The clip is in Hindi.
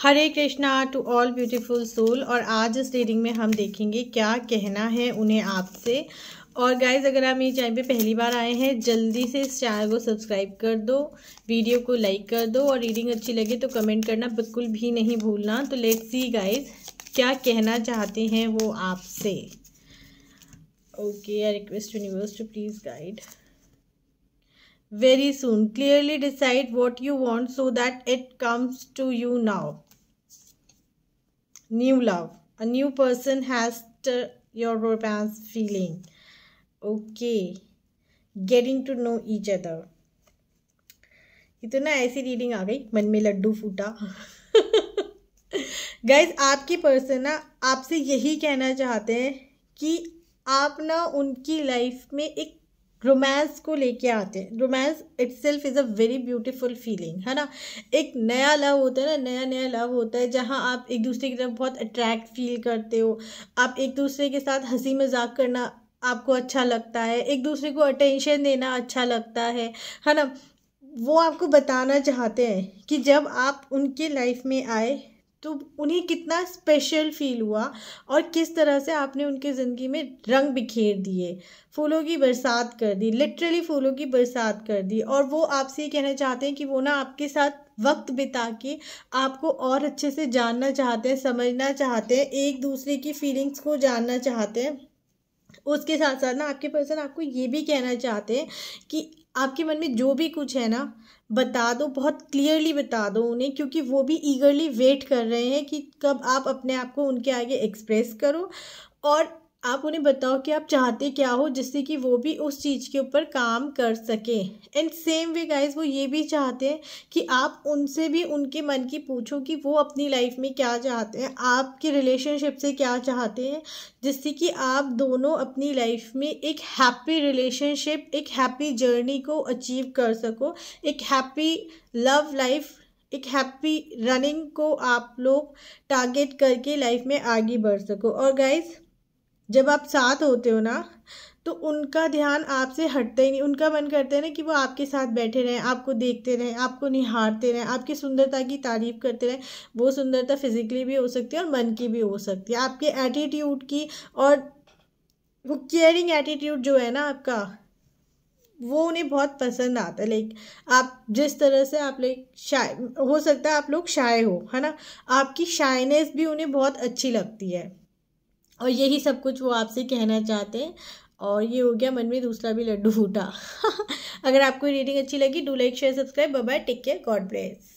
Hare Krishna to all beautiful soul और आज इस रीडिंग में हम देखेंगे क्या कहना है उन्हें आपसे और गाइज अगर आप मेरी चैनल पे पहली बार आए हैं जल्दी से इस चैनल को सब्सक्राइब कर दो वीडियो को लाइक कर दो और रीडिंग अच्छी लगे तो कमेंट करना बिल्कुल भी नहीं भूलना तो लेट्स सी गाइज क्या कहना चाहते हैं वो आपसे okay I request universe to please guide very soon. Clearly decide what you want so that it comes to you now. New love. A new person has your romance feeling. Okay. Getting to know each other. इतना ऐसी रीडिंग आ गई मन में लड्डू फूटा गाइज आपकी पर्सन ना आपसे यही कहना चाहते हैं कि आप ना उनकी लाइफ में एक रोमांस को लेके आते हैं romance itself is a very beautiful feeling है ना एक नया लव होता है ना नया नया लव होता है जहाँ आप एक दूसरे की तरफ बहुत अट्रैक्ट फील करते हो आप एक दूसरे के साथ हंसी मजाक करना आपको अच्छा लगता है एक दूसरे को अटेंशन देना अच्छा लगता है है ना वो आपको बताना चाहते हैं कि जब आप उनके लाइफ में आए तो उन्हें कितना स्पेशल फील हुआ और किस तरह से आपने उनके ज़िंदगी में रंग बिखेर दिए फूलों की बरसात कर दी लिटरली फूलों की बरसात कर दी और वो आपसे ये कहना चाहते हैं कि वो ना आपके साथ वक्त बिता के आपको और अच्छे से जानना चाहते हैं समझना चाहते हैं एक दूसरे की फीलिंग्स को जानना चाहते हैं उसके साथ साथ ना आपके पर्सन आपको ये भी कहना चाहते हैं कि आपके मन में जो भी कुछ है ना बता दो बहुत क्लियरली बता दो उन्हें क्योंकि वो भी ईगरली वेट कर रहे हैं कि कब आप अपने आप को उनके आगे एक्सप्रेस करो और आप उन्हें बताओ कि आप चाहते क्या हो जिससे कि वो भी उस चीज़ के ऊपर काम कर सकें एंड सेम वे गाइस वो ये भी चाहते हैं कि आप उनसे भी उनके मन की पूछो कि वो अपनी लाइफ में क्या चाहते हैं आपके रिलेशनशिप से क्या चाहते हैं जिससे कि आप दोनों अपनी लाइफ में एक हैप्पी रिलेशनशिप एक हैप्पी जर्नी को अचीव कर सको एक हैप्पी लव लाइफ एक हैप्पी रनिंग को आप लोग टारगेट करके लाइफ में आगे बढ़ सको और गाइज़ जब आप साथ होते हो ना तो उनका ध्यान आपसे हटता ही नहीं उनका मन करता है ना कि वो आपके साथ बैठे रहें आपको देखते रहें आपको निहारते रहें आपकी सुंदरता की तारीफ़ करते रहें वो सुंदरता फिज़िकली भी हो सकती है और मन की भी हो सकती है आपके एटीट्यूड की और वो केयरिंग एटीट्यूड जो है ना आपका वो उन्हें बहुत पसंद आता है लाइक आप जिस तरह से आप लाइक शाय हो सकता है आप लोग शाय हो है ना आपकी शाइनेस भी उन्हें बहुत अच्छी लगती है और यही सब कुछ वो आपसे कहना चाहते हैं और ये हो गया मन में दूसरा भी लड्डू फूटा अगर आपको रीडिंग अच्छी लगी do like share subscribe bye take care God bless